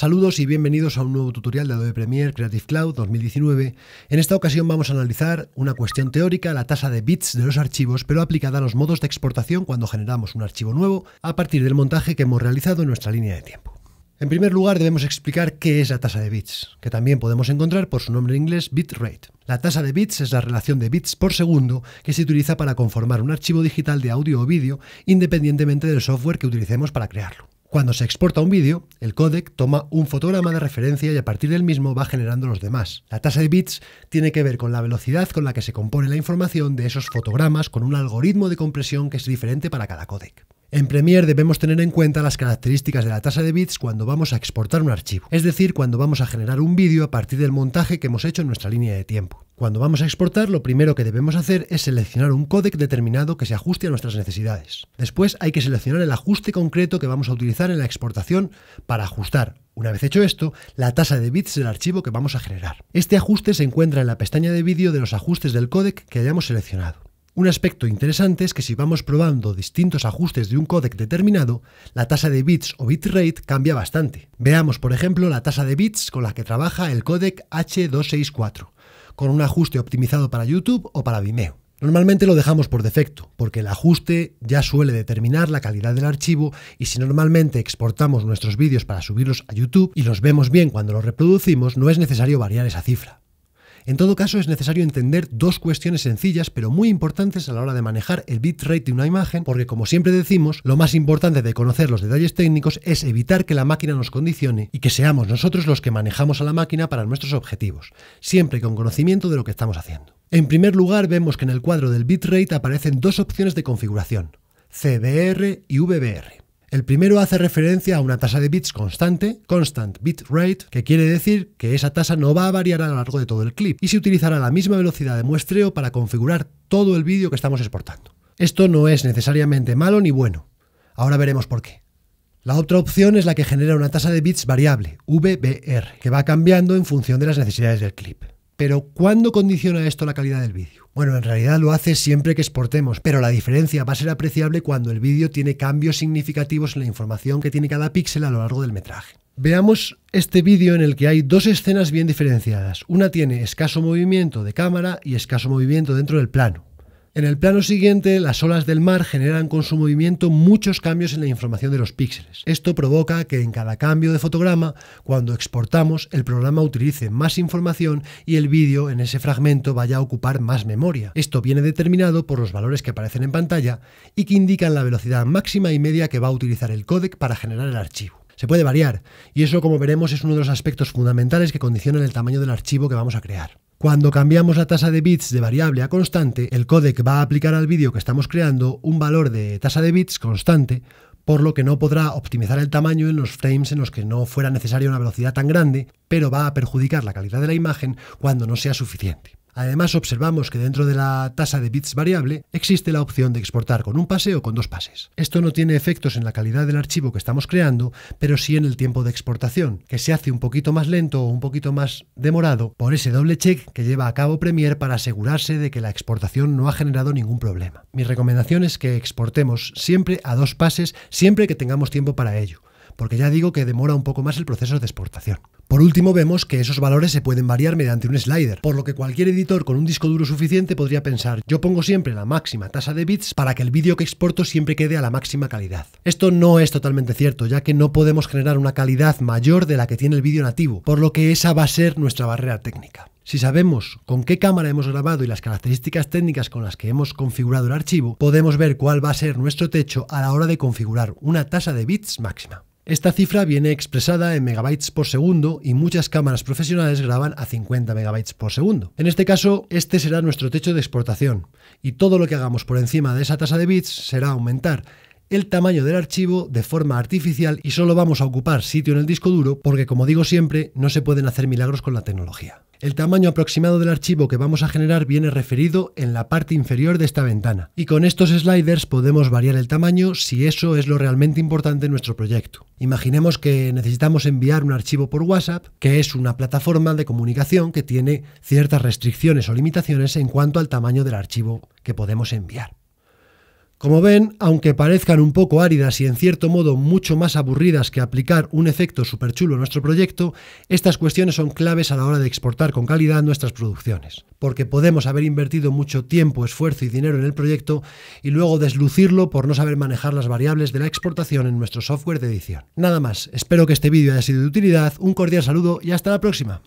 Saludos y bienvenidos a un nuevo tutorial de Adobe Premiere Creative Cloud 2019. En esta ocasión vamos a analizar una cuestión teórica, la tasa de bits de los archivos, pero aplicada a los modos de exportación cuando generamos un archivo nuevo a partir del montaje que hemos realizado en nuestra línea de tiempo. En primer lugar, debemos explicar qué es la tasa de bits, que también podemos encontrar por su nombre en inglés bitrate. La tasa de bits es la relación de bits por segundo que se utiliza para conformar un archivo digital de audio o vídeo, independientemente del software que utilicemos para crearlo. Cuando se exporta un vídeo, el codec toma un fotograma de referencia y a partir del mismo va generando los demás. La tasa de bits tiene que ver con la velocidad con la que se compone la información de esos fotogramas con un algoritmo de compresión que es diferente para cada codec. En Premiere debemos tener en cuenta las características de la tasa de bits cuando vamos a exportar un archivo, es decir, cuando vamos a generar un vídeo a partir del montaje que hemos hecho en nuestra línea de tiempo. Cuando vamos a exportar, lo primero que debemos hacer es seleccionar un códec determinado que se ajuste a nuestras necesidades. Después hay que seleccionar el ajuste concreto que vamos a utilizar en la exportación para ajustar, una vez hecho esto, la tasa de bits del archivo que vamos a generar. Este ajuste se encuentra en la pestaña de vídeo de los ajustes del códec que hayamos seleccionado. Un aspecto interesante es que si vamos probando distintos ajustes de un códec determinado, la tasa de bits o bitrate cambia bastante. Veamos, por ejemplo, la tasa de bits con la que trabaja el códec H264 con un ajuste optimizado para YouTube o para Vimeo. Normalmente lo dejamos por defecto, porque el ajuste ya suele determinar la calidad del archivo y si normalmente exportamos nuestros vídeos para subirlos a YouTube y los vemos bien cuando los reproducimos, no es necesario variar esa cifra. En todo caso, es necesario entender dos cuestiones sencillas pero muy importantes a la hora de manejar el bitrate de una imagen, porque como siempre decimos, lo más importante de conocer los detalles técnicos es evitar que la máquina nos condicione y que seamos nosotros los que manejamos a la máquina para nuestros objetivos, siempre con conocimiento de lo que estamos haciendo. En primer lugar, vemos que en el cuadro del bitrate aparecen dos opciones de configuración, CBR y VBR. El primero hace referencia a una tasa de bits constante, constant bit rate, que quiere decir que esa tasa no va a variar a lo largo de todo el clip y se utilizará la misma velocidad de muestreo para configurar todo el vídeo que estamos exportando. Esto no es necesariamente malo ni bueno. Ahora veremos por qué. La otra opción es la que genera una tasa de bits variable, VBR, que va cambiando en función de las necesidades del clip. Pero ¿cuándo condiciona esto la calidad del vídeo? Bueno, en realidad lo hace siempre que exportemos, pero la diferencia va a ser apreciable cuando el vídeo tiene cambios significativos en la información que tiene cada píxel a lo largo del metraje. Veamos este vídeo en el que hay dos escenas bien diferenciadas. Una tiene escaso movimiento de cámara y escaso movimiento dentro del plano. En el plano siguiente, las olas del mar generan con su movimiento muchos cambios en la información de los píxeles. Esto provoca que en cada cambio de fotograma, cuando exportamos, el programa utilice más información y el vídeo en ese fragmento vaya a ocupar más memoria. Esto viene determinado por los valores que aparecen en pantalla y que indican la velocidad máxima y media que va a utilizar el códec para generar el archivo se puede variar y eso como veremos es uno de los aspectos fundamentales que condicionan el tamaño del archivo que vamos a crear. Cuando cambiamos la tasa de bits de variable a constante, el codec va a aplicar al vídeo que estamos creando un valor de tasa de bits constante, por lo que no podrá optimizar el tamaño en los frames en los que no fuera necesaria una velocidad tan grande, pero va a perjudicar la calidad de la imagen cuando no sea suficiente. Además, observamos que dentro de la tasa de bits variable existe la opción de exportar con un pase o con dos pases. Esto no tiene efectos en la calidad del archivo que estamos creando, pero sí en el tiempo de exportación, que se hace un poquito más lento o un poquito más demorado por ese doble check que lleva a cabo Premiere para asegurarse de que la exportación no ha generado ningún problema. Mi recomendación es que exportemos siempre a dos pases, siempre que tengamos tiempo para ello porque ya digo que demora un poco más el proceso de exportación. Por último, vemos que esos valores se pueden variar mediante un slider, por lo que cualquier editor con un disco duro suficiente podría pensar, yo pongo siempre la máxima tasa de bits para que el vídeo que exporto siempre quede a la máxima calidad. Esto no es totalmente cierto, ya que no podemos generar una calidad mayor de la que tiene el vídeo nativo, por lo que esa va a ser nuestra barrera técnica. Si sabemos con qué cámara hemos grabado y las características técnicas con las que hemos configurado el archivo, podemos ver cuál va a ser nuestro techo a la hora de configurar una tasa de bits máxima. Esta cifra viene expresada en megabytes por segundo y muchas cámaras profesionales graban a 50 megabytes por segundo. En este caso, este será nuestro techo de exportación y todo lo que hagamos por encima de esa tasa de bits será aumentar el tamaño del archivo de forma artificial y solo vamos a ocupar sitio en el disco duro porque como digo siempre no se pueden hacer milagros con la tecnología. El tamaño aproximado del archivo que vamos a generar viene referido en la parte inferior de esta ventana y con estos sliders podemos variar el tamaño si eso es lo realmente importante en nuestro proyecto. Imaginemos que necesitamos enviar un archivo por WhatsApp, que es una plataforma de comunicación que tiene ciertas restricciones o limitaciones en cuanto al tamaño del archivo que podemos enviar. Como ven, aunque parezcan un poco áridas y en cierto modo mucho más aburridas que aplicar un efecto superchulo a nuestro proyecto, estas cuestiones son claves a la hora de exportar con calidad nuestras producciones, porque podemos haber invertido mucho tiempo, esfuerzo y dinero en el proyecto y luego deslucirlo por no saber manejar las variables de la exportación en nuestro software de edición. Nada más, espero que este vídeo haya sido de utilidad, un cordial saludo y hasta la próxima.